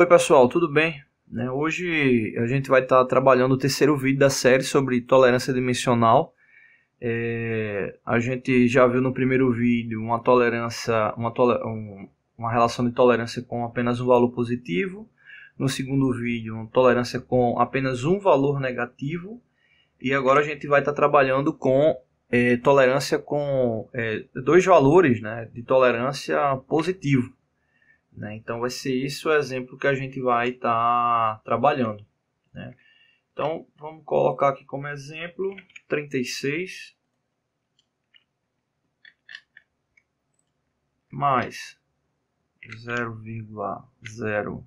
Oi pessoal, tudo bem? Né, hoje a gente vai estar tá trabalhando o terceiro vídeo da série sobre tolerância dimensional. É, a gente já viu no primeiro vídeo uma tolerância, uma, uma relação de tolerância com apenas um valor positivo. No segundo vídeo, uma tolerância com apenas um valor negativo. E agora a gente vai estar tá trabalhando com é, tolerância com é, dois valores né, de tolerância positivo. Né? Então vai ser isso o exemplo que a gente vai estar tá trabalhando. Né? Então vamos colocar aqui como exemplo 36 mais 0,05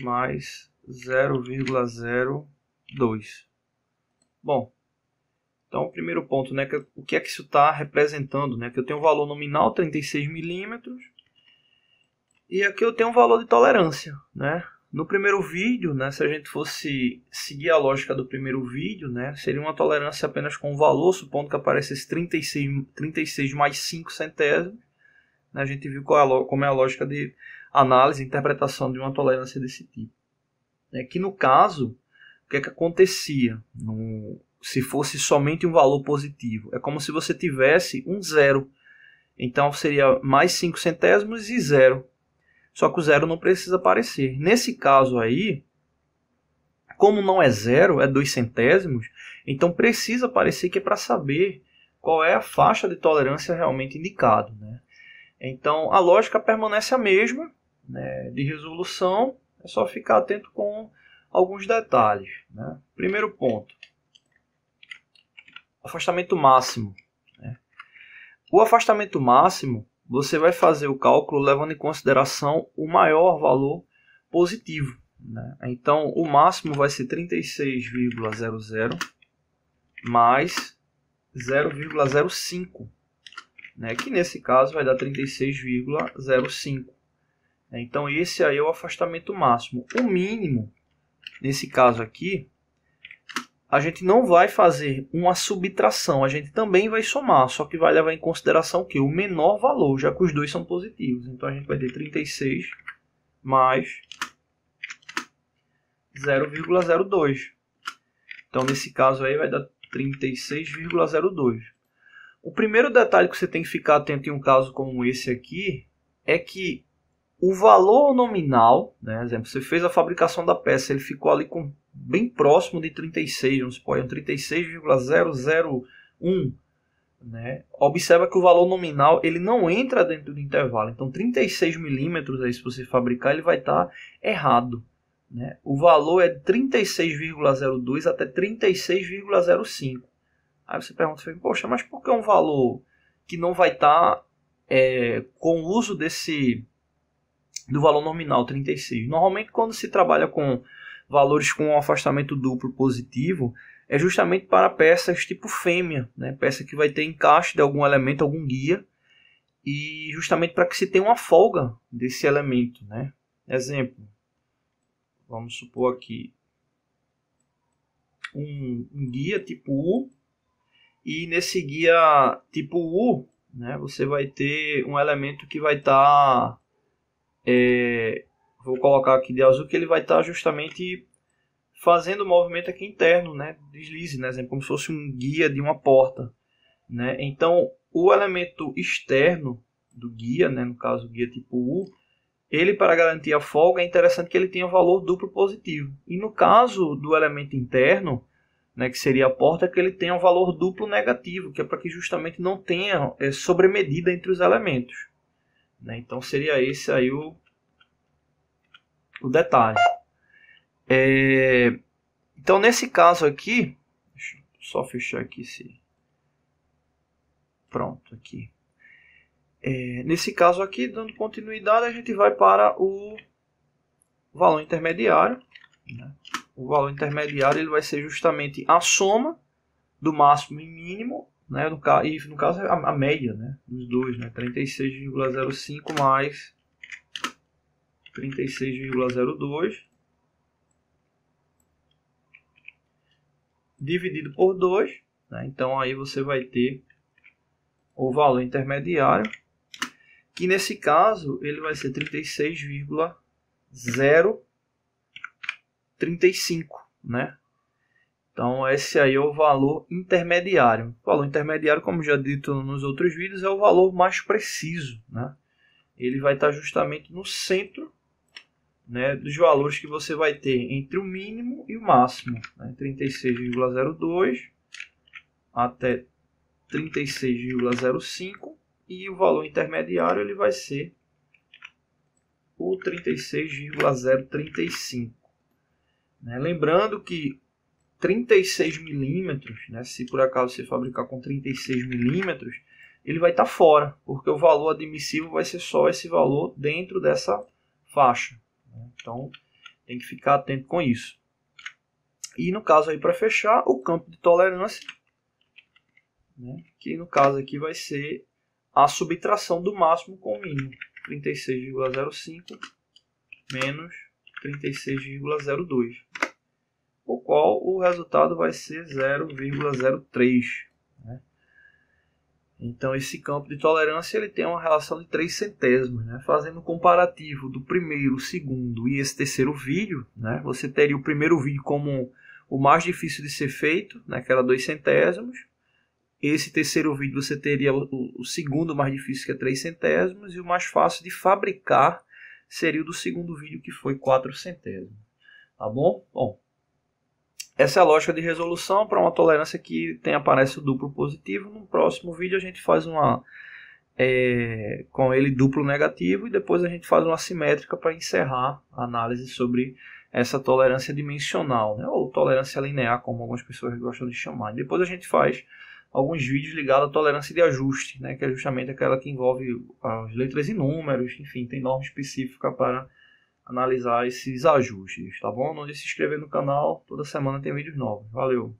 mais 0,02. Bom, então, o primeiro ponto, né, que, o que é que isso está representando? Né, que eu tenho um valor nominal 36 milímetros e aqui eu tenho um valor de tolerância. Né? No primeiro vídeo, né, se a gente fosse seguir a lógica do primeiro vídeo, né, seria uma tolerância apenas com o valor, supondo que aparecesse 36, 36 mais 5 centésimos. Né, a gente viu qual é como é a lógica de análise interpretação de uma tolerância desse tipo. É que no caso, o que, é que acontecia no, se fosse somente um valor positivo. É como se você tivesse um zero. Então seria mais 5 centésimos e zero. Só que o zero não precisa aparecer. Nesse caso aí, como não é zero, é 2 centésimos, então precisa aparecer que é para saber qual é a faixa de tolerância realmente indicada. Né? Então a lógica permanece a mesma né, de resolução, é só ficar atento com alguns detalhes. Né? Primeiro ponto, afastamento máximo. Né? O afastamento máximo você vai fazer o cálculo levando em consideração o maior valor positivo. Né? Então o máximo vai ser 36,00 mais 0,05, né? que nesse caso vai dar 36,05. Então esse aí é o afastamento máximo. O mínimo, nesse caso aqui, a gente não vai fazer uma subtração, a gente também vai somar, só que vai levar em consideração que o menor valor, já que os dois são positivos. Então a gente vai ter 36 mais 0,02. Então nesse caso aí vai dar 36,02. O primeiro detalhe que você tem que ficar atento em um caso como esse aqui é que o valor nominal, né, exemplo, você fez a fabricação da peça, ele ficou ali com bem próximo de 36, vamos supor, é um 36,001. Né? Observa que o valor nominal ele não entra dentro do intervalo. Então, 36 milímetros, aí, se você fabricar, ele vai estar tá errado. Né? O valor é de 36,02 até 36,05. Aí você pergunta, poxa, mas por que é um valor que não vai estar tá, é, com o uso desse do valor nominal 36? Normalmente, quando se trabalha com valores com um afastamento duplo positivo, é justamente para peças tipo fêmea, né? peça que vai ter encaixe de algum elemento, algum guia, e justamente para que se tenha uma folga desse elemento. Né? Exemplo, vamos supor aqui um, um guia tipo U, e nesse guia tipo U, né, você vai ter um elemento que vai estar tá, é, vou colocar aqui de azul, que ele vai estar tá justamente fazendo o movimento aqui interno, né? Deslize, né? Como se fosse um guia de uma porta, né? Então, o elemento externo do guia, né? No caso, o guia tipo U, ele para garantir a folga é interessante que ele tenha valor duplo positivo. E no caso do elemento interno, né, que seria a porta, que ele tenha um valor duplo negativo, que é para que justamente não tenha é, sobremedida entre os elementos. Né? Então seria esse aí o, o detalhe. É, então, nesse caso aqui, deixa eu só fechar aqui esse. Pronto, aqui. É, nesse caso aqui, dando continuidade, a gente vai para o valor intermediário. Né? O valor intermediário ele vai ser justamente a soma do máximo e mínimo, né? no, e no caso a, a média né? dos dois, né? 36,05 mais 36,02 dividido por 2, né? então aí você vai ter o valor intermediário, que nesse caso ele vai ser 36,035, né? Então esse aí é o valor intermediário. O valor intermediário, como já dito nos outros vídeos, é o valor mais preciso, né? Ele vai estar justamente no centro né, dos valores que você vai ter entre o mínimo e o máximo. Né, 36,02 até 36,05 e o valor intermediário ele vai ser o 36,035. Né, lembrando que 36 milímetros, né, se por acaso você fabricar com 36 milímetros, ele vai estar tá fora, porque o valor admissível vai ser só esse valor dentro dessa faixa. Né? Então, tem que ficar atento com isso. E no caso aí, para fechar, o campo de tolerância, né, que no caso aqui vai ser a subtração do máximo com o mínimo. 36,05 menos 36,02, o qual o resultado vai ser 0,03. Então esse campo de tolerância ele tem uma relação de 3 centésimos, né? Fazendo um comparativo do primeiro, segundo e esse terceiro vídeo, né? Você teria o primeiro vídeo como o mais difícil de ser feito, né? que era 2 centésimos. Esse terceiro vídeo você teria o, o segundo mais difícil, que é 3 centésimos, e o mais fácil de fabricar seria o do segundo vídeo, que foi 4 centésimos. Tá bom? Bom, essa é a lógica de resolução para uma tolerância que tem aparece o duplo positivo. No próximo vídeo a gente faz uma é, com ele duplo negativo e depois a gente faz uma simétrica para encerrar a análise sobre essa tolerância dimensional, né? ou tolerância linear, como algumas pessoas gostam de chamar. E depois a gente faz alguns vídeos ligados à tolerância de ajuste, né? que é justamente aquela que envolve as letras e números, enfim, tem norma específica para analisar esses ajustes, tá bom? Não de se inscrever no canal, toda semana tem vídeos novos. Valeu!